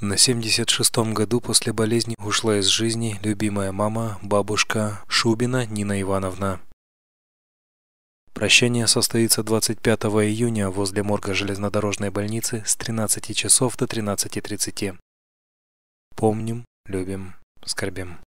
На 76-м году после болезни ушла из жизни любимая мама, бабушка Шубина Нина Ивановна. Прощание состоится 25 июня возле морга железнодорожной больницы с 13 часов до 13.30. Помним, любим, скорбим.